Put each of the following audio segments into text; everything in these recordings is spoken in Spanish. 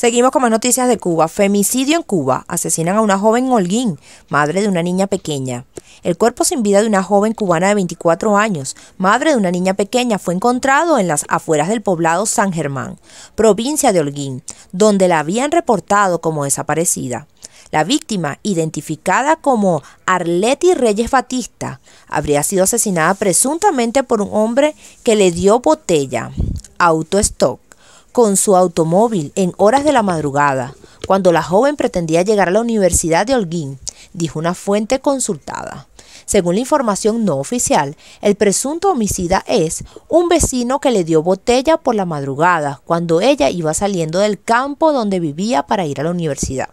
Seguimos con más noticias de Cuba. Femicidio en Cuba. Asesinan a una joven Holguín, madre de una niña pequeña. El cuerpo sin vida de una joven cubana de 24 años, madre de una niña pequeña, fue encontrado en las afueras del poblado San Germán, provincia de Holguín, donde la habían reportado como desaparecida. La víctima, identificada como Arleti Reyes Batista, habría sido asesinada presuntamente por un hombre que le dio botella, autostock con su automóvil en horas de la madrugada, cuando la joven pretendía llegar a la Universidad de Holguín, dijo una fuente consultada. Según la información no oficial, el presunto homicida es un vecino que le dio botella por la madrugada, cuando ella iba saliendo del campo donde vivía para ir a la universidad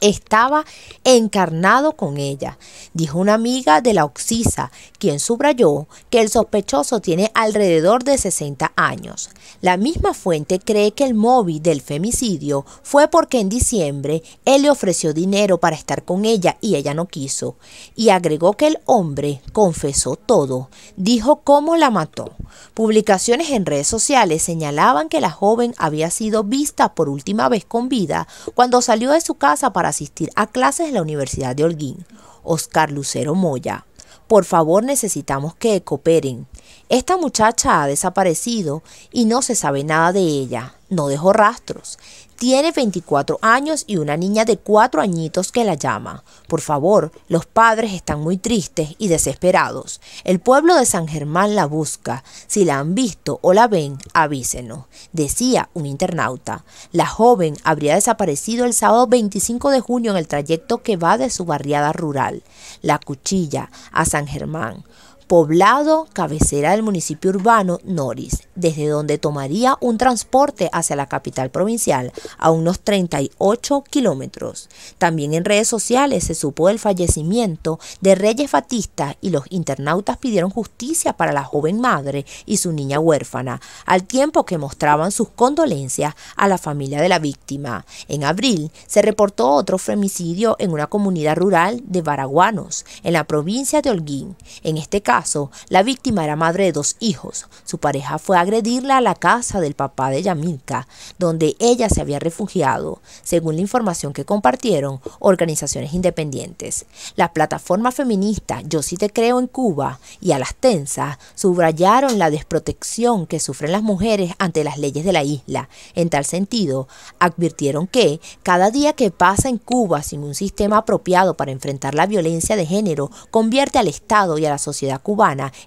estaba encarnado con ella, dijo una amiga de la Oxisa, quien subrayó que el sospechoso tiene alrededor de 60 años. La misma fuente cree que el móvil del femicidio fue porque en diciembre él le ofreció dinero para estar con ella y ella no quiso, y agregó que el hombre confesó todo, dijo cómo la mató. Publicaciones en redes sociales señalaban que la joven había sido vista por última vez con vida cuando salió de su casa para asistir a clases en la Universidad de Holguín, Oscar Lucero Moya. Por favor, necesitamos que cooperen. Esta muchacha ha desaparecido y no se sabe nada de ella no dejó rastros. Tiene 24 años y una niña de 4 añitos que la llama. Por favor, los padres están muy tristes y desesperados. El pueblo de San Germán la busca. Si la han visto o la ven, avísenos, decía un internauta. La joven habría desaparecido el sábado 25 de junio en el trayecto que va de su barriada rural, La Cuchilla, a San Germán poblado cabecera del municipio urbano Noris, desde donde tomaría un transporte hacia la capital provincial a unos 38 kilómetros. También en redes sociales se supo del fallecimiento de Reyes Batista y los internautas pidieron justicia para la joven madre y su niña huérfana, al tiempo que mostraban sus condolencias a la familia de la víctima. En abril se reportó otro femicidio en una comunidad rural de Baraguanos, en la provincia de Holguín. En este caso, la víctima era madre de dos hijos. Su pareja fue a agredirla a la casa del papá de Yamilka, donde ella se había refugiado, según la información que compartieron organizaciones independientes. La plataforma feminista Yo sí te creo en Cuba y a las tensas subrayaron la desprotección que sufren las mujeres ante las leyes de la isla. En tal sentido, advirtieron que cada día que pasa en Cuba sin un sistema apropiado para enfrentar la violencia de género convierte al Estado y a la sociedad cubana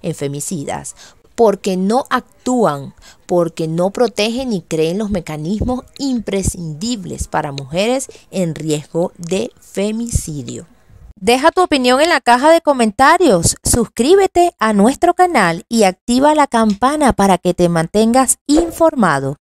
en femicidas, porque no actúan, porque no protegen ni creen los mecanismos imprescindibles para mujeres en riesgo de femicidio. Deja tu opinión en la caja de comentarios, suscríbete a nuestro canal y activa la campana para que te mantengas informado.